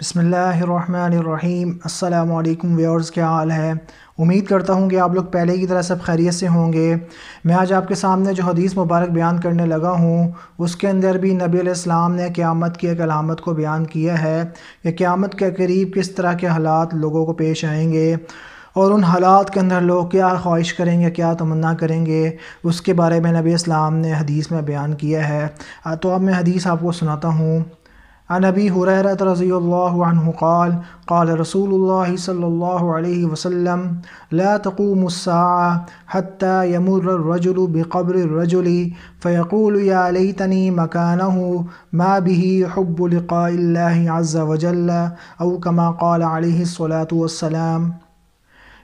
بسم اللہ الرحمن الرحیم السلام علیکم ویورز کیا حال ہے امید کرتا ہوں کہ آپ لوگ پہلے کی طرح سب خیریت سے ہوں گے میں آج آپ کے سامنے جو حدیث مبارک بیان کرنے لگا ہوں اس کے اندر بھی نبی علیہ السلام نے قیامت کی ایک علامت کو بیان کیا ہے کہ قیامت کے قریب کس طرح کے حالات لوگوں کو پیش آئیں گے اور ان حالات کے اندر لوگ کیا خواہش کریں گے کیا تمنا کریں گے اس کے بارے میں نبی اسلام نے حدیث میں بیان کیا ہے تو اب میں حدیث آپ کو سناتا ہوں عن أبي هريرة رضي الله عنه قال قال رسول الله صلى الله عليه وسلم لا تقوم الساعة حتى يمر الرجل بقبر الرجل فيقول يا ليتني مكانه ما به حب لقاء الله عز وجل أو كما قال عليه الصلاة والسلام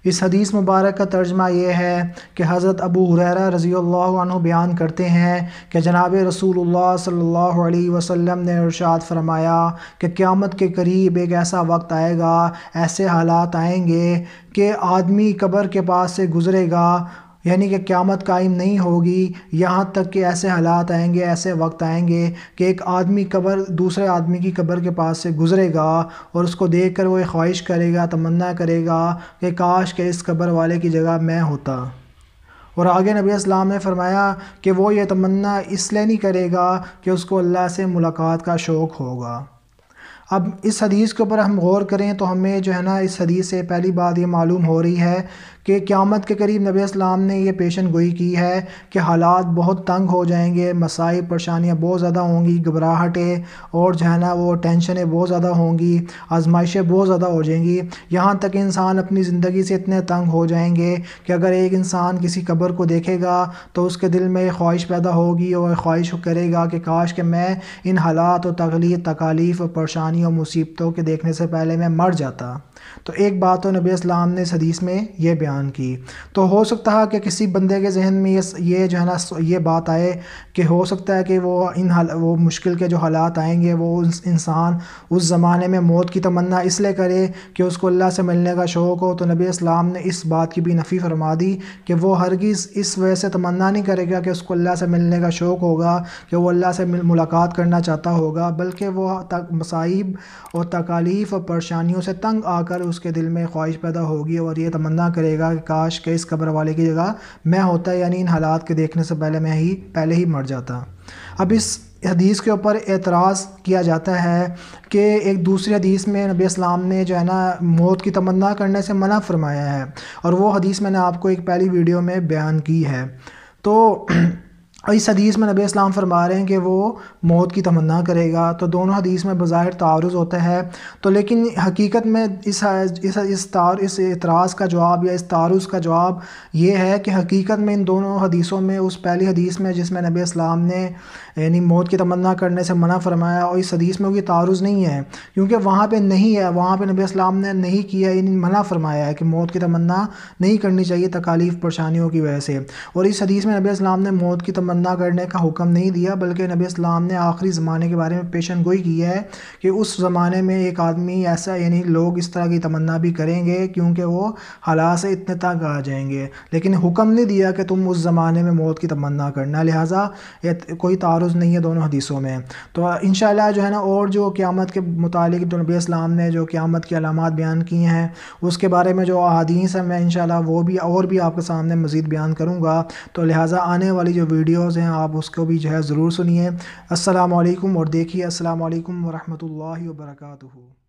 اس حدیث مبارک کا ترجمہ یہ ہے کہ حضرت ابو حریرہ رضی اللہ عنہ بیان کرتے ہیں کہ جناب رسول اللہ صلی اللہ علیہ وسلم نے ارشاد فرمایا کہ قیامت کے قریب ایک ایسا وقت آئے گا ایسے حالات آئیں گے کہ آدمی قبر کے پاس سے گزرے گا یعنی کہ قیامت قائم نہیں ہوگی یہاں تک کہ ایسے حالات آئیں گے ایسے وقت آئیں گے کہ ایک آدمی قبر دوسرے آدمی کی قبر کے پاس سے گزرے گا اور اس کو دیکھ کر وہ ایک خواہش کرے گا تمنا کرے گا کہ کاش کہ اس قبر والے کی جگہ میں ہوتا اور آگے نبی اسلام نے فرمایا کہ وہ یہ تمنا اس لیے نہیں کرے گا کہ اس کو اللہ سے ملاقات کا شوق ہوگا اب اس حدیث کے اوپر ہم غور کریں تو ہمیں جو ہے نا اس حدیث سے پہلی بات یہ معلوم ہو رہی ہے کہ قیامت کے قریب نبی اسلام نے یہ پیشن گوئی کی ہے کہ حالات بہت تنگ ہو جائیں گے مسائل پریشانیاں بہت زیادہ ہوں گی گھبراہٹیں اور جو ہے نا وہ ٹینشنیں بہت زیادہ ہوں گی آزمائشیں بہت زیادہ ہو جائیں گی یہاں تک انسان اپنی زندگی سے اتنے تنگ ہو جائیں گے کہ اگر ایک انسان کسی قبر کو دیکھے گا تو اس کے دل میں یہ خواہش پیدا ہوگی اور خواہش کرے گا کہ کاش کہ میں ان حالات و تکلیف تکالیف اور پریشانی مصیبتوں کے دیکھنے سے پہلے میں مر جاتا تو ایک بات تو نبی اسلام نے اس حدیث میں یہ بیان کی تو ہو سکتا ہے کہ کسی بندے کے ذہن میں یہ یہ جو ہے نا بات آئے کہ ہو سکتا ہے کہ وہ ان وہ مشکل کے جو حالات آئیں گے وہ انسان اس زمانے میں موت کی تمنا اس لیے کرے کہ اس کو اللہ سے ملنے کا شوق ہو تو نبی اسلام نے اس بات کی بھی نفی فرما دی کہ وہ ہرگز اس وجہ سے تمنا نہیں کرے گا کہ اس کو اللہ سے ملنے کا شوق ہوگا کہ وہ اللہ سے ملاقات کرنا چاہتا ہوگا بلکہ وہ مسائل اور تکالیف اور پریشانیوں سے تنگ آ کر اس کے دل میں خواہش پیدا ہوگی اور یہ تمنا کرے گا کہ کاش کہ اس قبر والے کی جگہ میں ہوتا ہے یعنی ان حالات کے دیکھنے سے پہلے میں ہی پہلے ہی مر جاتا اب اس حدیث کے اوپر اعتراض کیا جاتا ہے کہ ایک دوسری حدیث میں نبی اسلام نے جو ہے نا موت کی تمنا کرنے سے منع فرمایا ہے اور وہ حدیث میں نے آپ کو ایک پہلی ویڈیو میں بیان کی ہے تو اور اس حدیث میں نبی اسلام فرما رہے ہیں کہ وہ موت کی تمنا کرے گا تو دونوں حدیث میں بظاہر تعارض ہوتا ہے تو لیکن حقیقت میں اس تار اس اعتراض کا جواب یا اس تعارض کا جواب یہ ہے کہ حقیقت میں ان دونوں حدیثوں میں اس پہلی حدیث میں جس میں نبی اسلام نے یعنی موت کی تمنا کرنے سے منع فرمایا اور اس حدیث میں وہ یہ تعارض نہیں ہے کیونکہ وہاں پہ نہیں ہے وہاں پہ نبی اسلام نے نہیں کیا یعنی منع فرمایا ہے کہ موت کی تمنا نہیں کرنی چاہیے تکالیف پریشانیوں کی وجہ سے اور اس حدیث میں نبی اسلام نے موت کی تمنا تمنا کرنے کا حکم نہیں دیا بلکہ نبی اسلام نے آخری زمانے کے بارے میں پیشن گوئی کی ہے کہ اس زمانے میں ایک آدمی ایسا یعنی لوگ اس طرح کی تمنا بھی کریں گے کیونکہ وہ حالات سے اتنے تک آ جائیں گے لیکن حکم نہیں دیا کہ تم اس زمانے میں موت کی تمنا کرنا لہٰذا کوئی تعارض نہیں ہے دونوں حدیثوں میں تو انشاءاللہ جو ہے نا اور جو قیامت کے متعلق جو نبی اسلام نے جو قیامت کی علامات بیان کی ہیں اس کے بارے میں جو احادیث ہیں میں انشاءاللہ وہ بھی اور بھی آپ کے سامنے مزید بیان کروں گا تو لہٰذا آنے والی جو ویڈیو ہیں آپ اس کو بھی جو ہے ضرور سنیے السلام علیکم اور دیکھیے السلام علیکم ورحمۃ اللہ وبرکاتہ